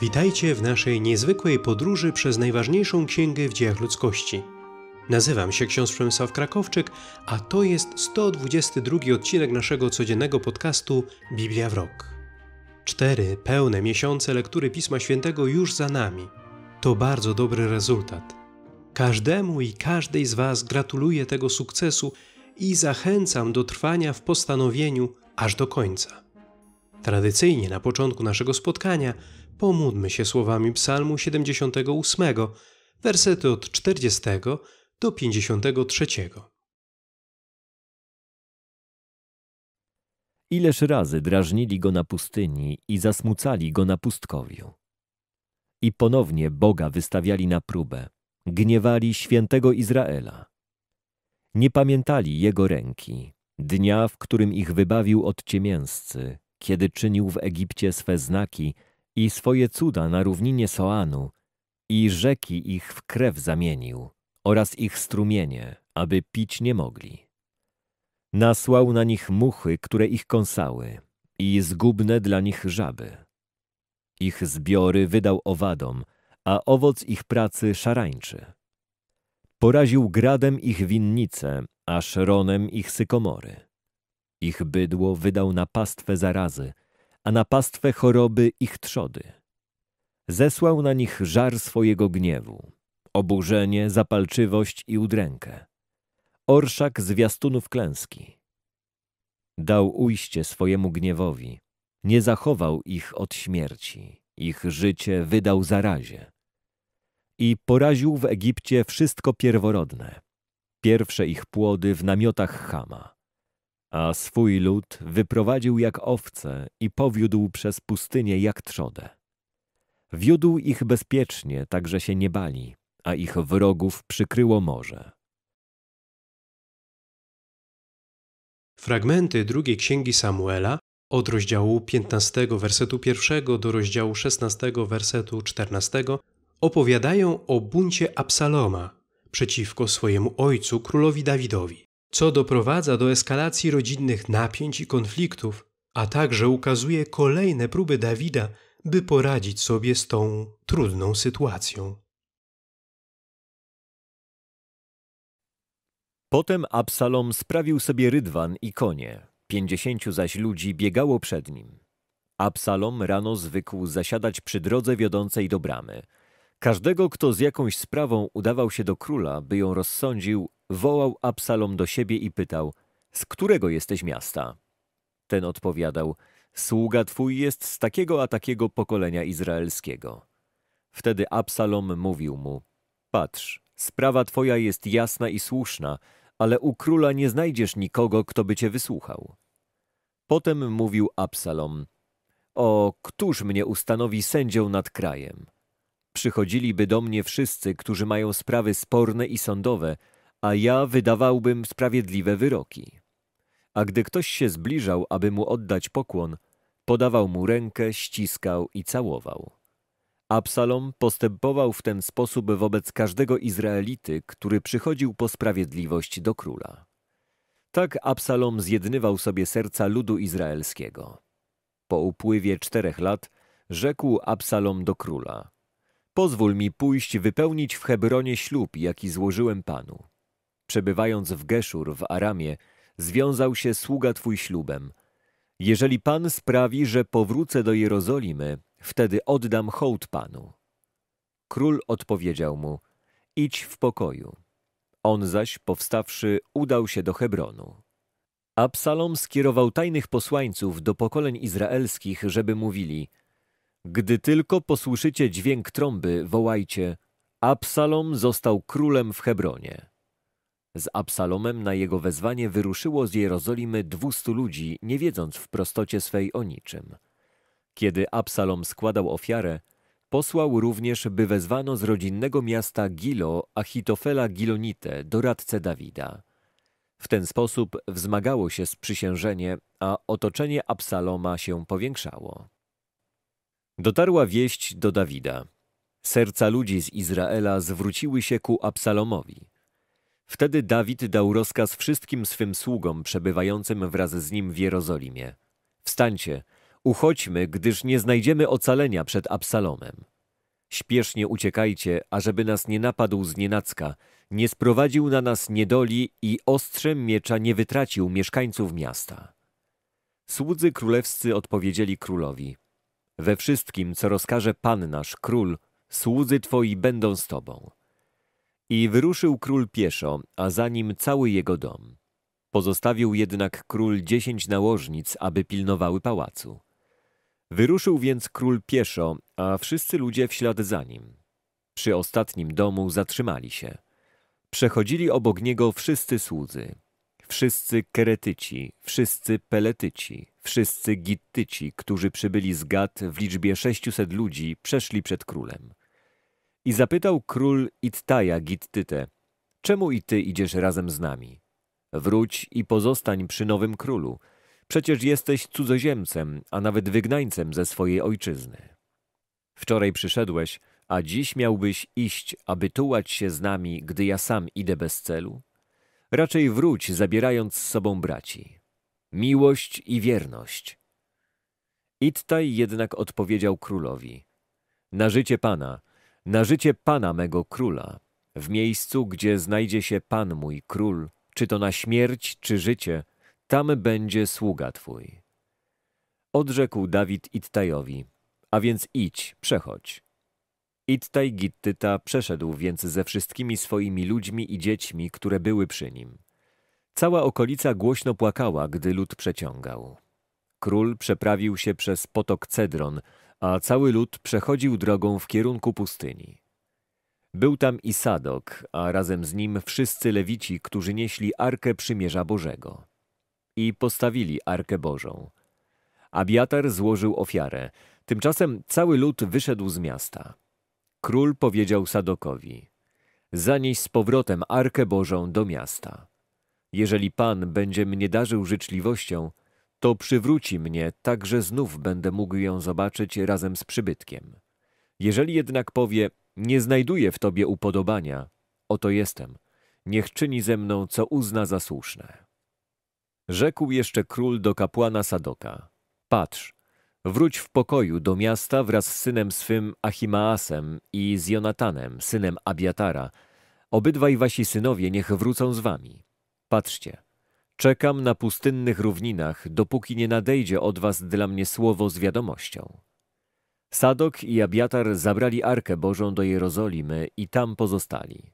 Witajcie w naszej niezwykłej podróży przez najważniejszą księgę w dziejach ludzkości. Nazywam się ksiądz Przemysław Krakowczyk, a to jest 122 odcinek naszego codziennego podcastu Biblia w rok. Cztery pełne miesiące lektury Pisma Świętego już za nami. To bardzo dobry rezultat. Każdemu i każdej z Was gratuluję tego sukcesu i zachęcam do trwania w postanowieniu aż do końca. Tradycyjnie na początku naszego spotkania Pomódmy się słowami Psalmu 78, wersety od 40 do 53. Ileż razy drażnili go na pustyni i zasmucali go na pustkowiu. I ponownie Boga wystawiali na próbę, gniewali świętego Izraela. Nie pamiętali jego ręki, dnia, w którym ich wybawił od ciemięscy, kiedy czynił w Egipcie swe znaki, i swoje cuda na równinie Soanu i rzeki ich w krew zamienił oraz ich strumienie, aby pić nie mogli. Nasłał na nich muchy, które ich kąsały i zgubne dla nich żaby. Ich zbiory wydał owadom, a owoc ich pracy szarańczy. Poraził gradem ich winnice, a szronem ich sykomory. Ich bydło wydał na pastwę zarazy, a na pastwę choroby ich trzody. Zesłał na nich żar swojego gniewu, oburzenie, zapalczywość i udrękę. Orszak zwiastunów klęski. Dał ujście swojemu gniewowi, nie zachował ich od śmierci, ich życie wydał zarazie. I poraził w Egipcie wszystko pierworodne, pierwsze ich płody w namiotach Chama a swój lud wyprowadził jak owce i powiódł przez pustynię jak trzodę. Wiódł ich bezpiecznie, tak że się nie bali, a ich wrogów przykryło morze. Fragmenty drugiej księgi Samuela od rozdziału 15 wersetu 1 do rozdziału 16 wersetu 14 opowiadają o buncie Absaloma przeciwko swojemu ojcu królowi Dawidowi co doprowadza do eskalacji rodzinnych napięć i konfliktów, a także ukazuje kolejne próby Dawida, by poradzić sobie z tą trudną sytuacją. Potem Absalom sprawił sobie rydwan i konie, pięćdziesięciu zaś ludzi biegało przed nim. Absalom rano zwykł zasiadać przy drodze wiodącej do bramy – Każdego, kto z jakąś sprawą udawał się do króla, by ją rozsądził, wołał Absalom do siebie i pytał, z którego jesteś miasta? Ten odpowiadał, sługa twój jest z takiego a takiego pokolenia izraelskiego. Wtedy Absalom mówił mu, patrz, sprawa twoja jest jasna i słuszna, ale u króla nie znajdziesz nikogo, kto by cię wysłuchał. Potem mówił Absalom, o, któż mnie ustanowi sędzią nad krajem? Przychodziliby do mnie wszyscy, którzy mają sprawy sporne i sądowe, a ja wydawałbym sprawiedliwe wyroki. A gdy ktoś się zbliżał, aby mu oddać pokłon, podawał mu rękę, ściskał i całował. Absalom postępował w ten sposób wobec każdego Izraelity, który przychodził po sprawiedliwość do króla. Tak Absalom zjednywał sobie serca ludu izraelskiego. Po upływie czterech lat rzekł Absalom do króla – Pozwól mi pójść wypełnić w Hebronie ślub, jaki złożyłem Panu. Przebywając w Geszur, w Aramie, związał się sługa Twój ślubem. Jeżeli Pan sprawi, że powrócę do Jerozolimy, wtedy oddam hołd Panu. Król odpowiedział mu, idź w pokoju. On zaś, powstawszy, udał się do Hebronu. Absalom skierował tajnych posłańców do pokoleń izraelskich, żeby mówili – gdy tylko posłyszycie dźwięk trąby, wołajcie: Absalom został królem w Hebronie. Z Absalomem na jego wezwanie wyruszyło z Jerozolimy dwustu ludzi, nie wiedząc w prostocie swej o niczym. Kiedy Absalom składał ofiarę, posłał również, by wezwano z rodzinnego miasta Gilo Achitofela Gilonite, doradcę Dawida. W ten sposób wzmagało się sprzysiężenie, a otoczenie Absaloma się powiększało. Dotarła wieść do Dawida. Serca ludzi z Izraela zwróciły się ku Absalomowi. Wtedy Dawid dał rozkaz wszystkim swym sługom przebywającym wraz z nim w Jerozolimie. Wstańcie, uchodźmy, gdyż nie znajdziemy ocalenia przed Absalomem. Śpiesznie uciekajcie, ażeby nas nie napadł z nienacka, nie sprowadził na nas niedoli i ostrzem miecza nie wytracił mieszkańców miasta. Słudzy królewscy odpowiedzieli królowi – we wszystkim, co rozkaże Pan nasz król, słudzy twoi będą z tobą. I wyruszył król pieszo, a za nim cały jego dom. Pozostawił jednak król dziesięć nałożnic, aby pilnowały pałacu. Wyruszył więc król pieszo, a wszyscy ludzie w ślad za nim. Przy ostatnim domu zatrzymali się. Przechodzili obok niego wszyscy słudzy, wszyscy keretyci, wszyscy peletyci, Wszyscy Gittyci, którzy przybyli z Gad w liczbie 600 ludzi, przeszli przed królem. I zapytał król Ittaja Gittytę, czemu i ty idziesz razem z nami? Wróć i pozostań przy nowym królu. Przecież jesteś cudzoziemcem, a nawet wygnańcem ze swojej ojczyzny. Wczoraj przyszedłeś, a dziś miałbyś iść, aby tułać się z nami, gdy ja sam idę bez celu? Raczej wróć, zabierając z sobą braci miłość i wierność. Ittaj jednak odpowiedział królowi, na życie Pana, na życie Pana mego króla, w miejscu, gdzie znajdzie się Pan mój król, czy to na śmierć, czy życie, tam będzie sługa Twój. Odrzekł Dawid Ittajowi, a więc idź, przechodź. Ittaj Gittyta przeszedł więc ze wszystkimi swoimi ludźmi i dziećmi, które były przy nim. Cała okolica głośno płakała, gdy lud przeciągał. Król przeprawił się przez potok Cedron, a cały lud przechodził drogą w kierunku pustyni. Był tam i Sadok, a razem z nim wszyscy lewici, którzy nieśli Arkę Przymierza Bożego. I postawili Arkę Bożą. Abiatar złożył ofiarę, tymczasem cały lud wyszedł z miasta. Król powiedział Sadokowi, zanieś z powrotem Arkę Bożą do miasta. Jeżeli Pan będzie mnie darzył życzliwością, to przywróci mnie, tak że znów będę mógł ją zobaczyć razem z przybytkiem. Jeżeli jednak powie, nie znajduję w Tobie upodobania, oto jestem, niech czyni ze mną, co uzna za słuszne. Rzekł jeszcze król do kapłana Sadoka, patrz, wróć w pokoju do miasta wraz z synem swym Achimaasem i z Jonatanem, synem Abiatara, obydwaj wasi synowie niech wrócą z wami. Patrzcie, czekam na pustynnych równinach, dopóki nie nadejdzie od was dla mnie słowo z wiadomością. Sadok i Abiatar zabrali Arkę Bożą do Jerozolimy i tam pozostali.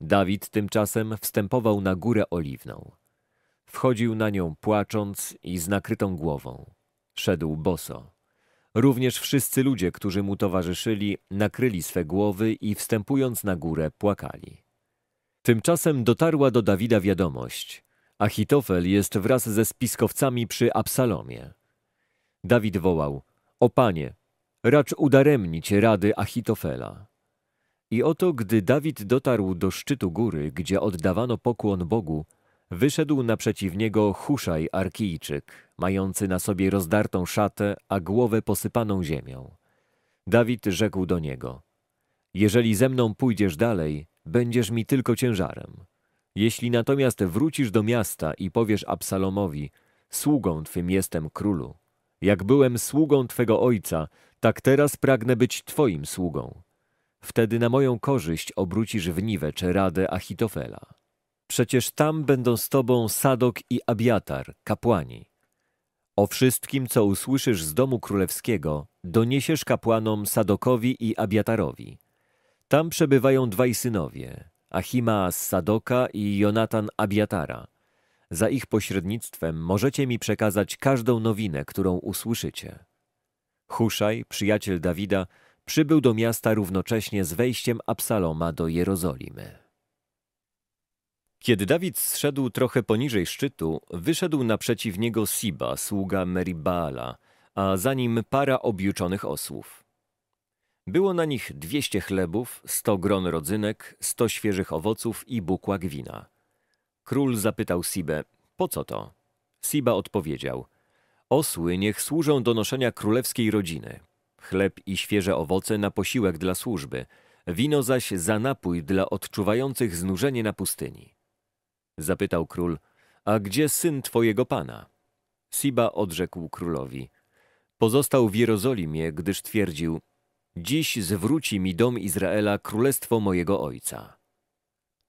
Dawid tymczasem wstępował na górę oliwną. Wchodził na nią płacząc i z nakrytą głową. Szedł boso. Również wszyscy ludzie, którzy mu towarzyszyli, nakryli swe głowy i wstępując na górę płakali. Tymczasem dotarła do Dawida wiadomość. Achitofel jest wraz ze spiskowcami przy Absalomie. Dawid wołał, o panie, racz udaremnić rady Achitofela. I oto, gdy Dawid dotarł do szczytu góry, gdzie oddawano pokłon Bogu, wyszedł naprzeciw niego Huszaj Arkijczyk, mający na sobie rozdartą szatę, a głowę posypaną ziemią. Dawid rzekł do niego, jeżeli ze mną pójdziesz dalej, będziesz mi tylko ciężarem. Jeśli natomiast wrócisz do miasta i powiesz Absalomowi, sługą twym jestem królu, jak byłem sługą twego ojca, tak teraz pragnę być twoim sługą. Wtedy na moją korzyść obrócisz w czy radę Achitofela. Przecież tam będą z tobą Sadok i Abiatar, kapłani. O wszystkim, co usłyszysz z domu królewskiego, doniesiesz kapłanom Sadokowi i Abiatarowi – tam przebywają dwaj synowie, Achima z Sadoka i Jonatan Abiatara. Za ich pośrednictwem możecie mi przekazać każdą nowinę, którą usłyszycie. Huszaj, przyjaciel Dawida, przybył do miasta równocześnie z wejściem Absaloma do Jerozolimy. Kiedy Dawid zszedł trochę poniżej szczytu, wyszedł naprzeciw niego Siba, sługa Meribaala, a za nim para objuczonych osłów. Było na nich 200 chlebów, 100 gron rodzynek, 100 świeżych owoców i bukłak wina. Król zapytał Sibę, po co to? Siba odpowiedział, osły niech służą do noszenia królewskiej rodziny. Chleb i świeże owoce na posiłek dla służby, wino zaś za napój dla odczuwających znużenie na pustyni. Zapytał król, a gdzie syn twojego pana? Siba odrzekł królowi, pozostał w Jerozolimie, gdyż twierdził, Dziś zwróci mi dom Izraela królestwo mojego ojca.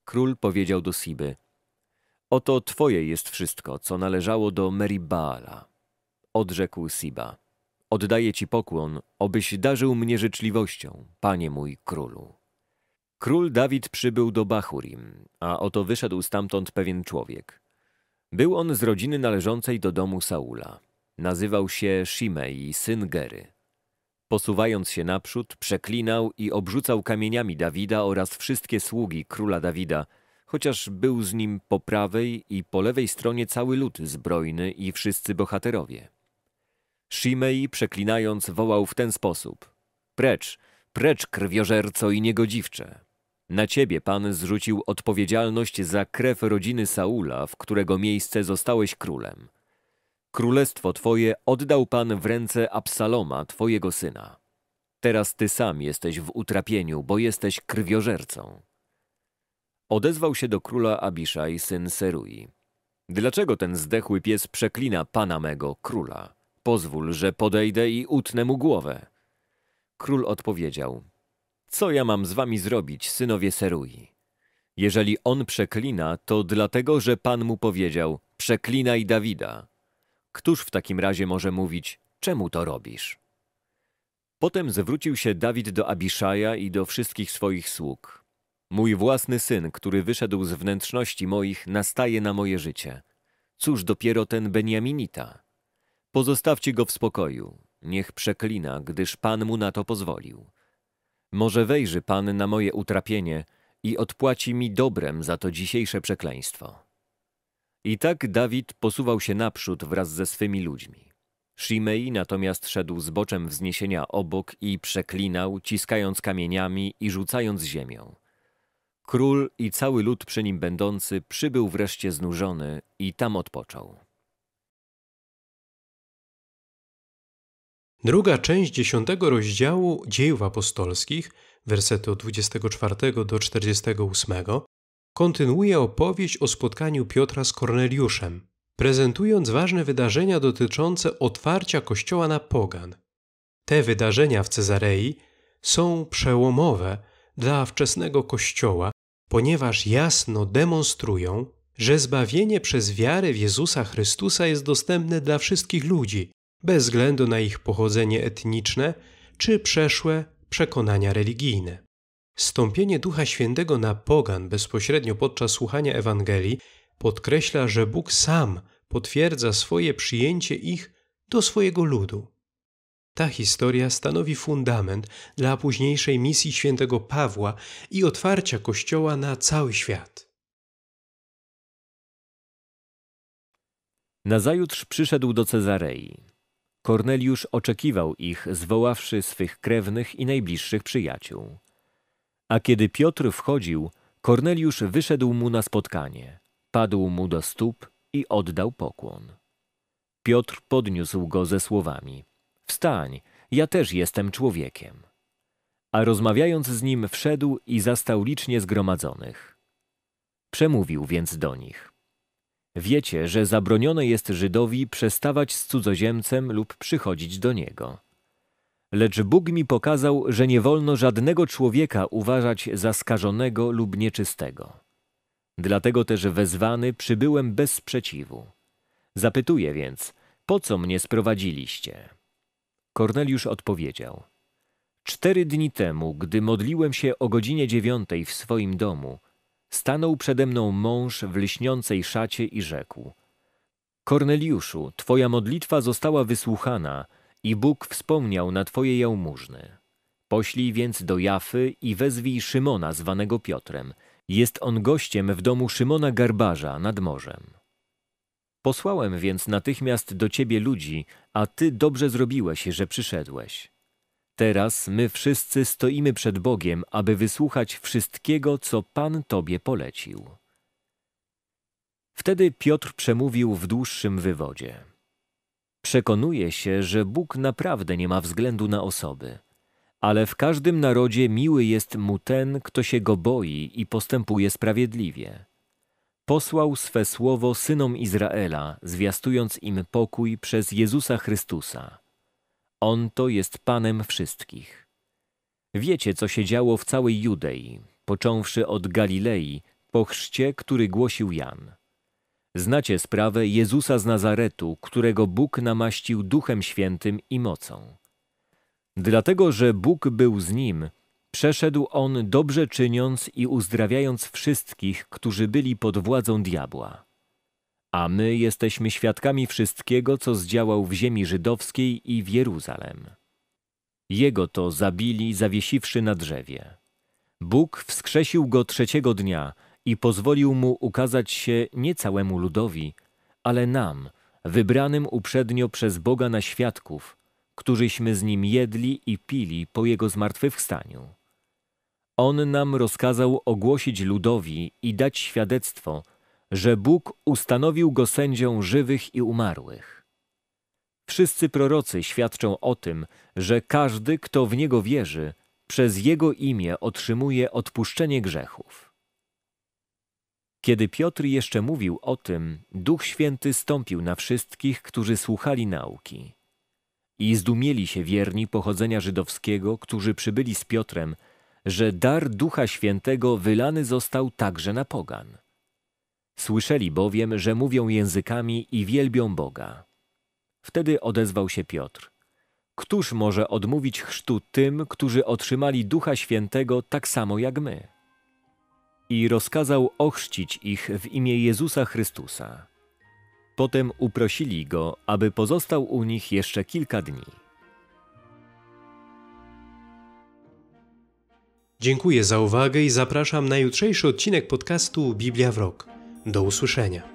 Król powiedział do Siby, Oto twoje jest wszystko, co należało do Meribaala. Odrzekł Siba, oddaję ci pokłon, obyś darzył mnie życzliwością, panie mój królu. Król Dawid przybył do Bachurim, a oto wyszedł stamtąd pewien człowiek. Był on z rodziny należącej do domu Saula. Nazywał się Shimei, syn Gery. Posuwając się naprzód, przeklinał i obrzucał kamieniami Dawida oraz wszystkie sługi króla Dawida, chociaż był z nim po prawej i po lewej stronie cały lud zbrojny i wszyscy bohaterowie. Shimei przeklinając wołał w ten sposób. Precz, precz krwiożerco i niegodziwcze. Na ciebie Pan zrzucił odpowiedzialność za krew rodziny Saula, w którego miejsce zostałeś królem. Królestwo Twoje oddał Pan w ręce Absaloma, Twojego syna. Teraz Ty sam jesteś w utrapieniu, bo jesteś krwiożercą. Odezwał się do króla Abiszaj, syn Serui. Dlaczego ten zdechły pies przeklina Pana mego, króla? Pozwól, że podejdę i utnę mu głowę. Król odpowiedział, co ja mam z wami zrobić, synowie Serui? Jeżeli on przeklina, to dlatego, że Pan mu powiedział, przeklinaj Dawida. Któż w takim razie może mówić, czemu to robisz? Potem zwrócił się Dawid do Abiszaja i do wszystkich swoich sług. Mój własny syn, który wyszedł z wnętrzności moich, nastaje na moje życie. Cóż dopiero ten Beniaminita? Pozostawcie go w spokoju. Niech przeklina, gdyż Pan mu na to pozwolił. Może wejrzy Pan na moje utrapienie i odpłaci mi dobrem za to dzisiejsze przekleństwo. I tak Dawid posuwał się naprzód wraz ze swymi ludźmi. Shimei natomiast szedł z boczem wzniesienia obok i przeklinał, ciskając kamieniami i rzucając ziemią. Król i cały lud przy nim będący przybył wreszcie znużony i tam odpoczął. Druga część dziesiątego rozdziału dziejów apostolskich, wersety od 24 do 48, kontynuuje opowieść o spotkaniu Piotra z Korneliuszem, prezentując ważne wydarzenia dotyczące otwarcia kościoła na pogan. Te wydarzenia w Cezarei są przełomowe dla wczesnego kościoła, ponieważ jasno demonstrują, że zbawienie przez wiarę w Jezusa Chrystusa jest dostępne dla wszystkich ludzi, bez względu na ich pochodzenie etniczne czy przeszłe przekonania religijne. Stąpienie Ducha Świętego na pogan bezpośrednio podczas słuchania Ewangelii podkreśla, że Bóg sam potwierdza swoje przyjęcie ich do swojego ludu. Ta historia stanowi fundament dla późniejszej misji świętego Pawła i otwarcia Kościoła na cały świat. Nazajutrz przyszedł do Cezarei. Korneliusz oczekiwał ich, zwoławszy swych krewnych i najbliższych przyjaciół. A kiedy Piotr wchodził, Korneliusz wyszedł mu na spotkanie, padł mu do stóp i oddał pokłon. Piotr podniósł go ze słowami: Wstań, ja też jestem człowiekiem. A rozmawiając z nim, wszedł i zastał licznie zgromadzonych. Przemówił więc do nich: Wiecie, że zabronione jest Żydowi przestawać z cudzoziemcem lub przychodzić do niego. Lecz Bóg mi pokazał, że nie wolno żadnego człowieka uważać za skażonego lub nieczystego. Dlatego też wezwany przybyłem bez sprzeciwu. Zapytuję więc, po co mnie sprowadziliście? Korneliusz odpowiedział. Cztery dni temu, gdy modliłem się o godzinie dziewiątej w swoim domu, stanął przede mną mąż w lśniącej szacie i rzekł – Korneliuszu, twoja modlitwa została wysłuchana, i Bóg wspomniał na twoje jałmużny. Poślij więc do Jafy i wezwij Szymona zwanego Piotrem. Jest on gościem w domu Szymona Garbarza nad morzem. Posłałem więc natychmiast do ciebie ludzi, a ty dobrze zrobiłeś, że przyszedłeś. Teraz my wszyscy stoimy przed Bogiem, aby wysłuchać wszystkiego, co Pan Tobie polecił. Wtedy Piotr przemówił w dłuższym wywodzie. Przekonuje się, że Bóg naprawdę nie ma względu na osoby, ale w każdym narodzie miły jest mu ten, kto się go boi i postępuje sprawiedliwie. Posłał swe słowo synom Izraela, zwiastując im pokój przez Jezusa Chrystusa. On to jest Panem wszystkich. Wiecie, co się działo w całej Judei, począwszy od Galilei, po chrzcie, który głosił Jan. Znacie sprawę Jezusa z Nazaretu, którego Bóg namaścił Duchem Świętym i mocą. Dlatego, że Bóg był z nim, przeszedł on dobrze czyniąc i uzdrawiając wszystkich, którzy byli pod władzą diabła. A my jesteśmy świadkami wszystkiego, co zdziałał w ziemi żydowskiej i w Jeruzalem. Jego to zabili, zawiesiwszy na drzewie. Bóg wskrzesił go trzeciego dnia, i pozwolił mu ukazać się nie całemu ludowi, ale nam, wybranym uprzednio przez Boga na świadków, którzyśmy z nim jedli i pili po jego zmartwychwstaniu. On nam rozkazał ogłosić ludowi i dać świadectwo, że Bóg ustanowił go sędzią żywych i umarłych. Wszyscy prorocy świadczą o tym, że każdy, kto w niego wierzy, przez jego imię otrzymuje odpuszczenie grzechów. Kiedy Piotr jeszcze mówił o tym, Duch Święty stąpił na wszystkich, którzy słuchali nauki. I zdumieli się wierni pochodzenia żydowskiego, którzy przybyli z Piotrem, że dar Ducha Świętego wylany został także na pogan. Słyszeli bowiem, że mówią językami i wielbią Boga. Wtedy odezwał się Piotr. Któż może odmówić chrztu tym, którzy otrzymali Ducha Świętego tak samo jak my? i rozkazał ochrzcić ich w imię Jezusa Chrystusa. Potem uprosili go, aby pozostał u nich jeszcze kilka dni. Dziękuję za uwagę i zapraszam na jutrzejszy odcinek podcastu Biblia w Rok. Do usłyszenia.